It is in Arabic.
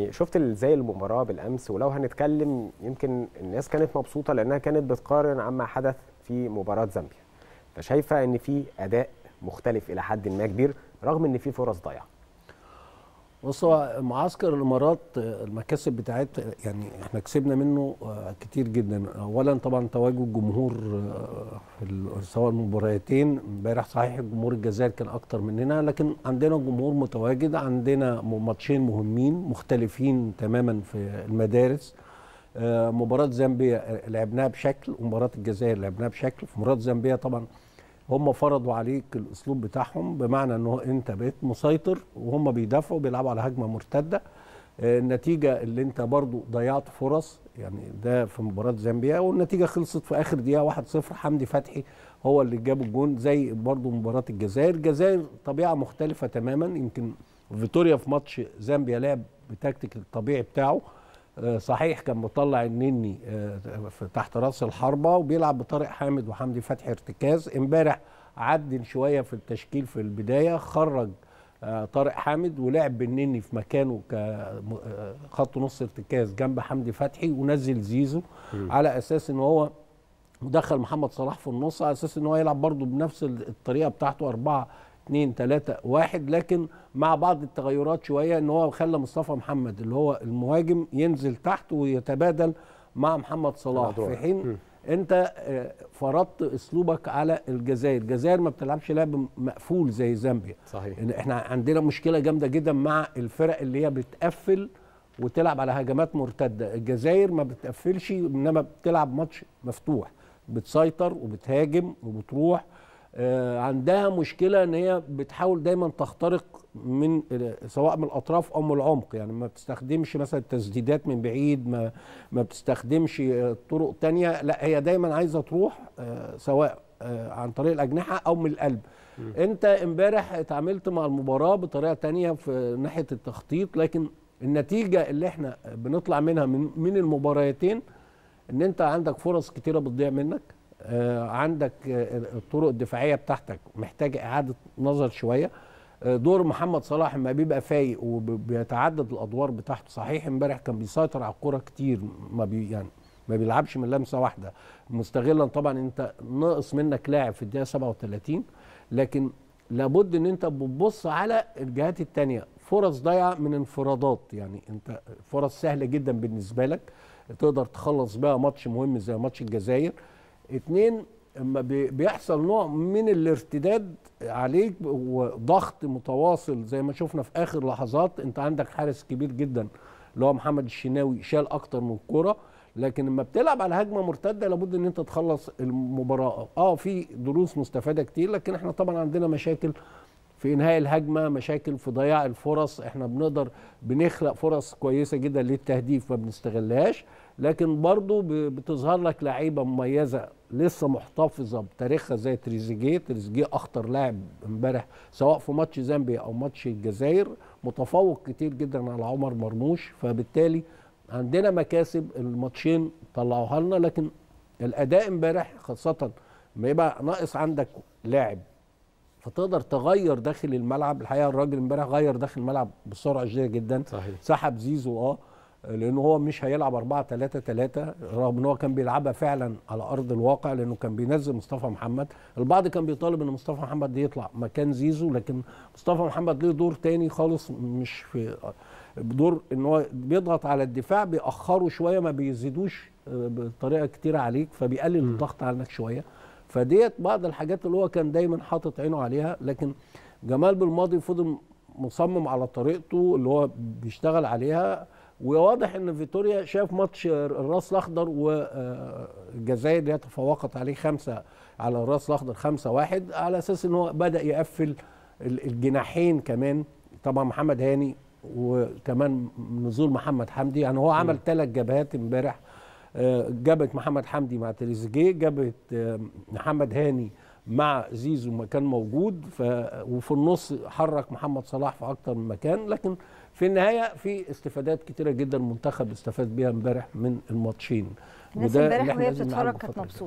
يعني شفت ازاي المباراه بالامس ولو هنتكلم يمكن الناس كانت مبسوطه لانها كانت بتقارن عما حدث في مباراه زامبيا فشايفه ان في اداء مختلف الى حد ما كبير رغم ان في فرص ضايعه بص هو معسكر الامارات المكاسب بتاعت يعني احنا كسبنا منه آه، كتير جدا اولا طبعا تواجد جمهور آه، سواء المباراتين امبارح صحيح جمهور الجزائر كان اكتر مننا لكن عندنا جمهور متواجد عندنا ماتشين مهمين مختلفين تماما في المدارس آه، مباراه زامبيا لعبناها بشكل ومباراه الجزائر لعبناها بشكل في مباراه زامبيا طبعا هم فرضوا عليك الاسلوب بتاعهم بمعنى ان انت بقيت مسيطر وهم بيدافعوا بيلعبوا على هجمه مرتده آه، النتيجه اللي انت برضو ضيعت فرص يعني ده في مباراه زامبيا والنتيجه خلصت في اخر دقيقه 1-0 حمدي فتحي هو اللي جاب الجون زي برضو مباراه الجزائر الجزائر طبيعه مختلفه تماما يمكن فيتوريا في ماتش زامبيا لعب بتكتيك الطبيعي بتاعه آه، صحيح كان مطلع النني آه، تحت راس الحربه وبيلعب بطارق حامد وحمدي فتحي ارتكاز امبارح عدل شويه في التشكيل في البدايه خرج آه، طارق حامد ولعب بالنني في مكانه كخط نص ارتكاز جنب حمدي فتحي ونزل زيزو م. على اساس ان هو دخل محمد صلاح في النص على اساس ان هو يلعب برده بنفس الطريقه بتاعته 4 2 3 1 لكن مع بعض التغيرات شويه ان هو خلى مصطفى محمد اللي هو المهاجم ينزل تحت ويتبادل مع محمد صلاح في حين انت آه، فرضت اسلوبك على الجزائر، الجزائر ما بتلعبش لعب مقفول زي زامبيا صحيح احنا عندنا مشكله جامده جدا مع الفرق اللي هي بتقفل وتلعب على هجمات مرتده، الجزائر ما بتقفلش انما بتلعب ماتش مفتوح بتسيطر وبتهاجم وبتروح آه، عندها مشكله ان هي بتحاول دايما تخترق من سواء من الاطراف او من العمق يعني ما بتستخدمش مثلا تسديدات من بعيد ما ما بتستخدمش آه، طرق تانية لا هي دايما عايزه تروح آه، سواء عن طريق الاجنحه او من القلب م. انت امبارح اتعاملت مع المباراه بطريقه تانية في ناحيه التخطيط لكن النتيجه اللي احنا بنطلع منها من من المباراتين ان انت عندك فرص كتيره بتضيع منك آه، عندك آه، الطرق الدفاعيه بتاعتك محتاجه اعاده نظر شويه آه، دور محمد صلاح ما بيبقى فايق وبيتعدد الادوار بتاعته صحيح امبارح كان بيسيطر على الكوره كتير ما بي يعني ما بيلعبش من لمسه واحده مستغلا طبعا انت ناقص منك لاعب في الدقيقه 37 لكن لابد ان انت بتبص على الجهات الثانيه فرص ضايعه من انفرادات يعني انت فرص سهله جدا بالنسبه لك تقدر تخلص بها ماتش مهم زي ماتش الجزائر اتنين اما بيحصل نوع من الارتداد عليك وضغط متواصل زي ما شفنا في اخر لحظات انت عندك حارس كبير جدا اللي هو محمد الشناوي شال اكتر من الكره لكن لما بتلعب على هجمه مرتده لابد ان انت تخلص المباراه اه في دروس مستفاده كتير لكن احنا طبعا عندنا مشاكل في انهاء الهجمه مشاكل في ضياع الفرص احنا بنقدر بنخلق فرص كويسه جدا للتهديف ما بنستغلهاش لكن برضو بتظهر لك لعيبه مميزه لسه محتفظه بتاريخها زي تريزيجيه تريزيجيه اخطر لاعب امبارح سواء في ماتش زامبيا او ماتش الجزائر متفوق كتير جدا على عمر مرموش فبالتالي عندنا مكاسب الماتشين طلعوها لنا لكن الاداء امبارح خاصه ما يبقى ناقص عندك لاعب فتقدر تغير داخل الملعب الحقيقه الراجل امبارح غير داخل الملعب بسرعه شديده جدا صحيح. سحب زيزو اه لان هو مش هيلعب 4 3 3 رغم ان هو كان بيلعبها فعلا على ارض الواقع لانه كان بينزل مصطفى محمد البعض كان بيطالب ان مصطفى محمد يطلع مكان زيزو لكن مصطفى محمد له دور تاني خالص مش في دور ان هو بيضغط على الدفاع بيأخره شويه ما بيزيدوش آه، بطريقه كتير عليك فبيقلل الضغط عنك شويه فديت بعض الحاجات اللي هو كان دايما حاطط عينه عليها لكن جمال بالماضي فضل مصمم على طريقته اللي هو بيشتغل عليها وواضح ان فيتوريا شاف ماتش الراس الاخضر والجزائر آه، اللي تفوقت عليه خمسه على الراس الاخضر خمسة واحد على اساس ان هو بدا يقفل الجناحين كمان طبعا محمد هاني وكمان نزول محمد حمدي يعني هو عمل ثلاث جبهات امبارح آه، جابت محمد حمدي مع تريزيجيه جابت آه، محمد هاني مع زيزو ما كان موجود ف... وفي النص حرك محمد صلاح في اكتر من مكان لكن في النهايه في استفادات كتيره جدا المنتخب استفاد بيها امبارح من الماتشين الناس امبارح وهي بتتفرج كانت مبسوطه